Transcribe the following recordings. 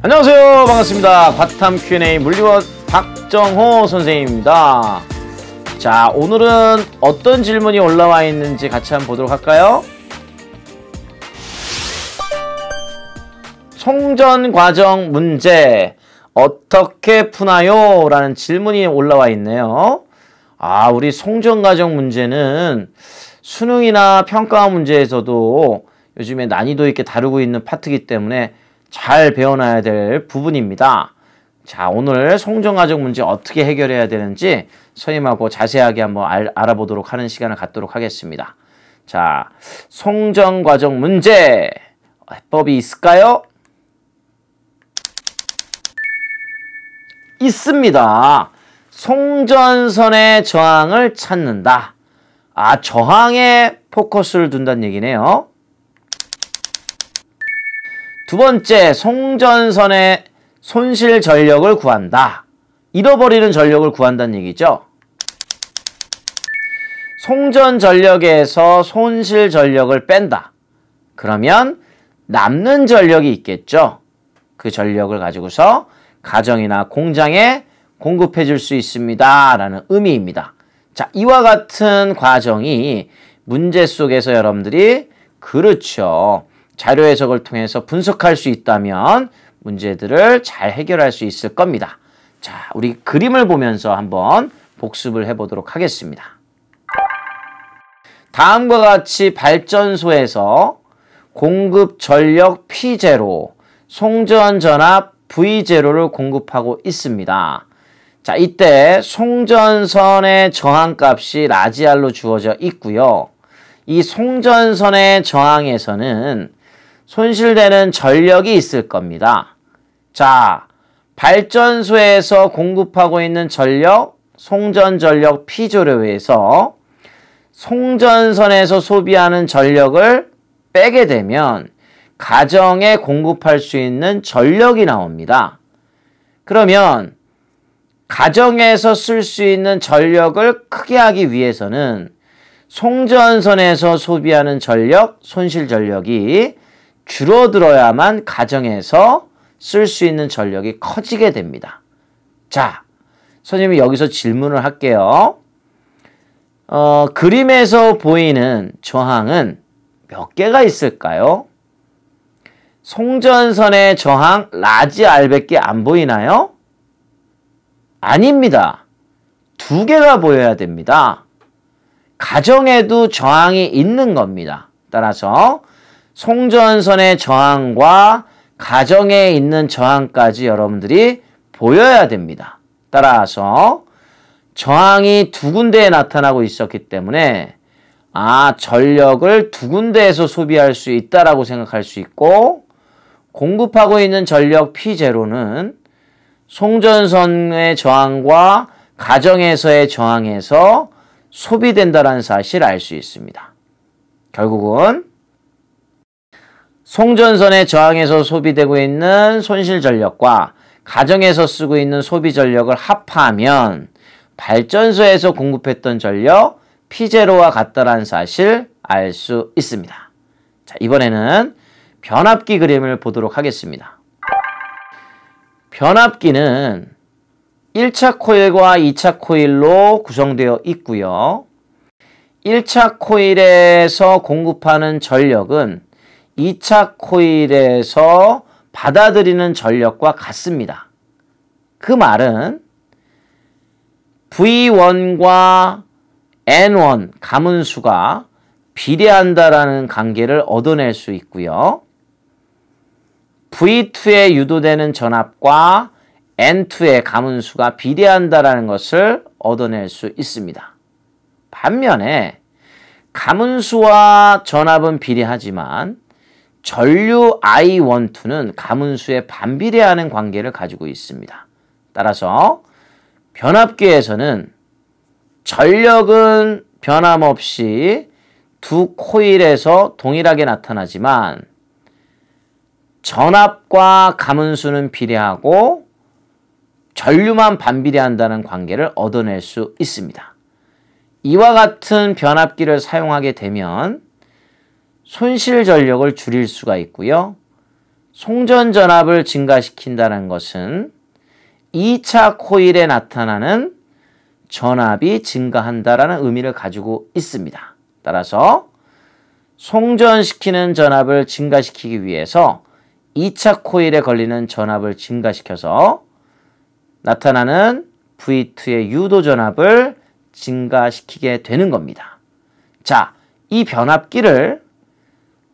안녕하세요 반갑습니다 과탐 Q&A 물리원 박정호 선생님입니다 자 오늘은 어떤 질문이 올라와 있는지 같이 한번 보도록 할까요 송전 과정 문제 어떻게 푸나요? 라는 질문이 올라와 있네요 아, 우리 송전가정 문제는 수능이나 평가 문제에서도 요즘에 난이도 있게 다루고 있는 파트이기 때문에 잘 배워놔야 될 부분입니다. 자, 오늘 송정가정 문제 어떻게 해결해야 되는지 선생님하고 자세하게 한번 알, 아보도록 하는 시간을 갖도록 하겠습니다. 자, 송정과정 문제 해법이 있을까요? 있습니다. 송전선의 저항을 찾는다. 아, 저항에 포커스를 둔다는 얘기네요. 두 번째, 송전선의 손실 전력을 구한다. 잃어버리는 전력을 구한다는 얘기죠. 송전 전력에서 손실 전력을 뺀다. 그러면 남는 전력이 있겠죠. 그 전력을 가지고서 가정이나 공장에 공급해 줄 수 있습니다. 라는 의미입니다. 자, 이와 같은 과정이 문제 속에서 여러분들이 그렇죠. 자료 해석을 통해서 분석할 수 있다면 문제들을 잘 해결할 수 있을 겁니다. 자, 우리 그림을 보면서 한번 복습을 해보도록 하겠습니다. 다음과 같이 발전소에서 공급 전력 P0, 송전 전압 V0를 공급하고 있습니다. 자, 이때 송전선의 저항값이 라지알로 주어져 있고요. 이 송전선의 저항에서는 손실되는 전력이 있을 겁니다. 자, 발전소에서 공급하고 있는 전력, 송전 전력 피조를 위해서 송전선에서 소비하는 전력을 빼게 되면 가정에 공급할 수 있는 전력이 나옵니다. 그러면 가정에서 쓸 수 있는 전력을 크게 하기 위해서는 송전선에서 소비하는 전력, 손실 전력이 줄어들어야만 가정에서 쓸 수 있는 전력이 커지게 됩니다. 자, 선생님이 여기서 질문을 할게요. 어, 그림에서 보이는 저항은 몇 개가 있을까요? 송전선의 저항 라지 알밖에안 보이나요? 아닙니다. 두 개가 보여야 됩니다. 가정에도 저항이 있는 겁니다. 따라서 송전선의 저항과 가정에 있는 저항까지 여러분들이 보여야 됩니다. 따라서 저항이 두 군데에 나타나고 있었기 때문에 아 전력을 두 군데에서 소비할 수 있다라고 생각할 수 있고 공급하고 있는 전력 P0는 송전선의 저항과 가정에서의 저항에서 소비된다라는 사실을 알 수 있습니다. 결국은 송전선의 저항에서 소비되고 있는 손실 전력과 가정에서 쓰고 있는 소비 전력을 합하면 발전소에서 공급했던 전력 P0와 같다라는 사실 알 수 있습니다. 자, 이번에는 변압기 그림을 보도록 하겠습니다. 변압기는 1차 코일과 2차 코일로 구성되어 있고요. 1차 코일에서 공급하는 전력은 2차 코일에서 받아들이는 전력과 같습니다. 그 말은 V1과 N1 가문수가 비례한다라는 관계를 얻어낼 수 있고요. V2에 유도되는 전압과 N2의 가문수가 비례한다라는 것을 얻어낼 수 있습니다. 반면에 가문수와 전압은 비례하지만 전류 I12는 가문수에 반비례하는 관계를 가지고 있습니다. 따라서 변압기에서는 전력은 변함없이 두 코일에서 동일하게 나타나지만 전압과 감문수는 비례하고 전류만 반비례한다는 관계를 얻어낼 수 있습니다. 이와 같은 변압기를 사용하게 되면 손실 전력을 줄일 수가 있고요. 송전 전압을 증가시킨다는 것은 2차 코일에 나타나는 전압이 증가한다라는 의미를 가지고 있습니다. 따라서 송전시키는 전압을 증가시키기 위해서 2차 코일에 걸리는 전압을 증가시켜서 나타나는 V2의 유도 전압을 증가시키게 되는 겁니다. 자, 이 변압기를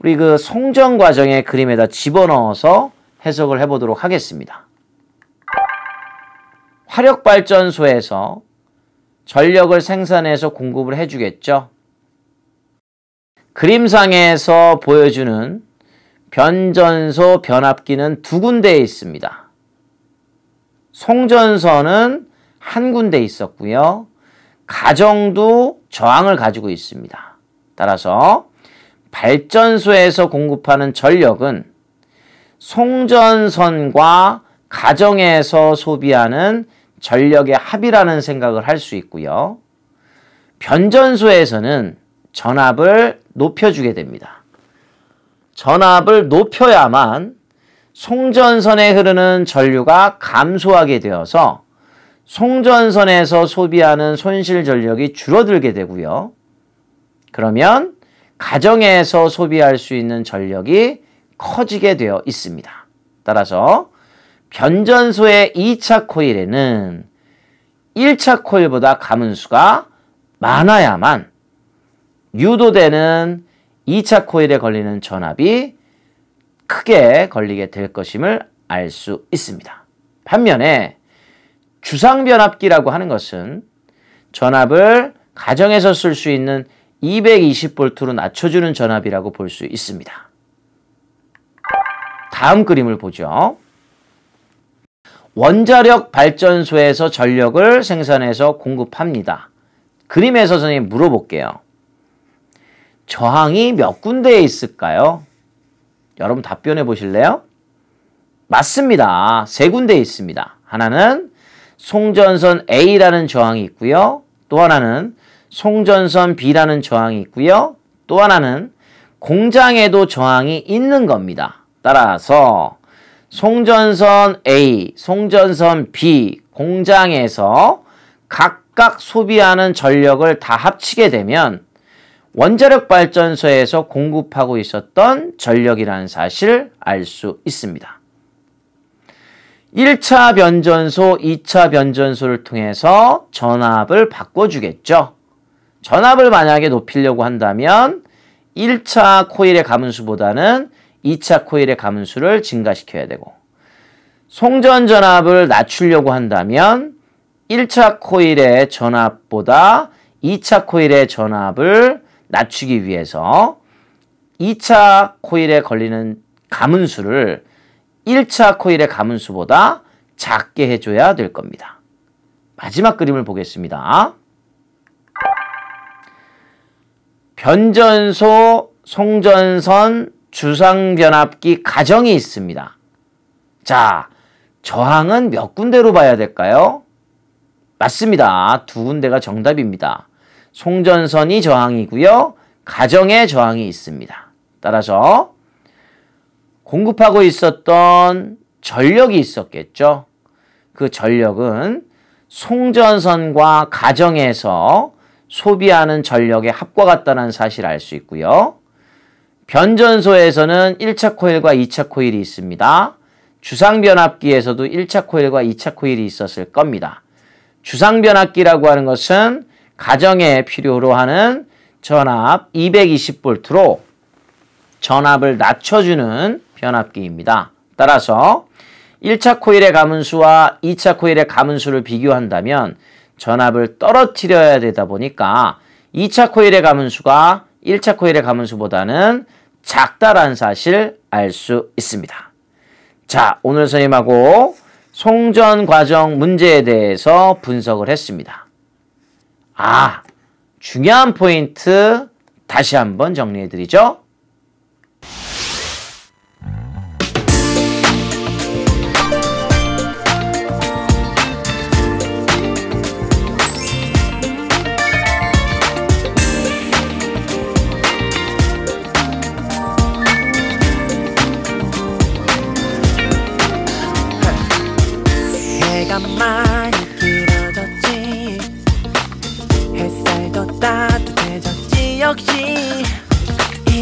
우리 그 송전 과정의 그림에다 집어넣어서 해석을 해보도록 하겠습니다. 화력발전소에서 전력을 생산해서 공급을 해주겠죠. 그림상에서 보여주는 변전소, 변압기는 두 군데에 있습니다. 송전선은 한 군데 있었고요. 가정도 저항을 가지고 있습니다. 따라서 발전소에서 공급하는 전력은 송전선과 가정에서 소비하는 전력의 합이라는 생각을 할 수 있고요. 변전소에서는 전압을 높여주게 됩니다. 전압을 높여야만 송전선에 흐르는 전류가 감소하게 되어서 송전선에서 소비하는 손실 전력이 줄어들게 되고요. 그러면 가정에서 소비할 수 있는 전력이 커지게 되어 있습니다. 따라서 변전소의 2차 코일에는 1차 코일보다 가문수가 많아야만 유도되는 2차 코일에 걸리는 전압이 크게 걸리게 될 것임을 알 수 있습니다. 반면에 주상 변압기라고 하는 것은 전압을 가정에서 쓸 수 있는 220V로 낮춰주는 전압이라고 볼 수 있습니다. 다음 그림을 보죠. 원자력 발전소에서 전력을 생산해서 공급합니다. 그림에서 선생님 물어볼게요. 저항이 몇 군데에 있을까요? 여러분 답변해 보실래요? 맞습니다. 세 군데에 있습니다. 하나는 송전선 A라는 저항이 있고요. 또 하나는 송전선 B라는 저항이 있고요. 또 하나는 공장에도 저항이 있는 겁니다. 따라서 송전선 A, 송전선 B 공장에서 각각 소비하는 전력을 다 합치게 되면 원자력 발전소에서 공급하고 있었던 전력이라는 사실을 알 수 있습니다. 1차 변전소, 2차 변전소를 통해서 전압을 바꿔주겠죠. 전압을 만약에 높이려고 한다면 1차 코일의 가문수보다는 2차 코일의 가문수를 증가시켜야 되고 송전 전압을 낮추려고 한다면 1차 코일의 전압보다 2차 코일의 전압을 낮추기 위해서 2차 코일에 걸리는 가문수를 1차 코일의 가문수보다 작게 해줘야 될 겁니다. 마지막 그림을 보겠습니다. 변전소, 송전선, 주상변압기 가정이 있습니다. 자, 저항은 몇 군데로 봐야 될까요? 맞습니다. 두 군데가 정답입니다. 송전선이 저항이고요. 가정의 저항이 있습니다. 따라서 공급하고 있었던 전력이 있었겠죠. 그 전력은 송전선과 가정에서 소비하는 전력의 합과 같다는 사실을 알 수 있고요. 변전소에서는 1차 코일과 2차 코일이 있습니다. 주상변압기에서도 1차 코일과 2차 코일이 있었을 겁니다. 주상변압기라고 하는 것은 가정에 필요로 하는 전압 220V로 전압을 낮춰주는 변압기입니다. 따라서 1차 코일의 가문수와 2차 코일의 가문수를 비교한다면 전압을 떨어뜨려야 되다 보니까 2차 코일의 가문수가 1차 코일의 가문수보다는 작다라는 사실 알 수 있습니다. 자, 오늘 선생님하고 송전 과정 문제에 대해서 분석을 했습니다. 아, 중요한 포인트 다시 한번 정리해드리죠.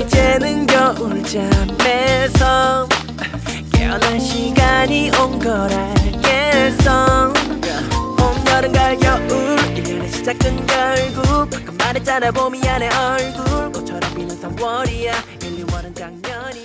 이제는 겨울잠에서 깨어날 시간이 온 걸 알겠어 봄, 여름, 가을, 겨울 1년의 시작은 결국 방금 말했잖아 봄이 안에 얼굴 꽃처럼 피는 3월이야 1, 2월은 작년